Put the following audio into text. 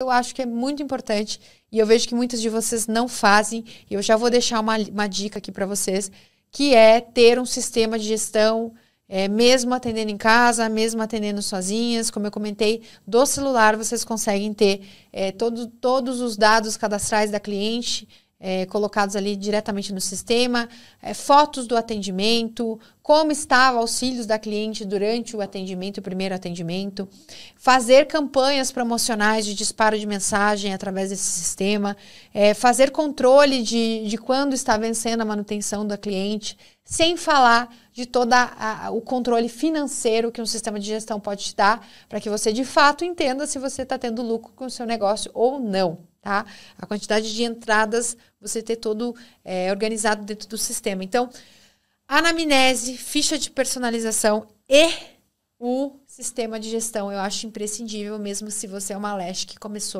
eu acho que é muito importante e eu vejo que muitos de vocês não fazem. E eu já vou deixar uma, uma dica aqui para vocês, que é ter um sistema de gestão, é, mesmo atendendo em casa, mesmo atendendo sozinhas. Como eu comentei, do celular vocês conseguem ter é, todo, todos os dados cadastrais da cliente, é, colocados ali diretamente no sistema, é, fotos do atendimento, como estava auxílios da cliente durante o atendimento, o primeiro atendimento, fazer campanhas promocionais de disparo de mensagem através desse sistema, é, fazer controle de, de quando está vencendo a manutenção da cliente, sem falar de todo o controle financeiro que um sistema de gestão pode te dar para que você de fato entenda se você está tendo lucro com o seu negócio ou não tá? A quantidade de entradas você ter todo é, organizado dentro do sistema. Então, anamnese, ficha de personalização e o sistema de gestão eu acho imprescindível, mesmo se você é uma leste que começou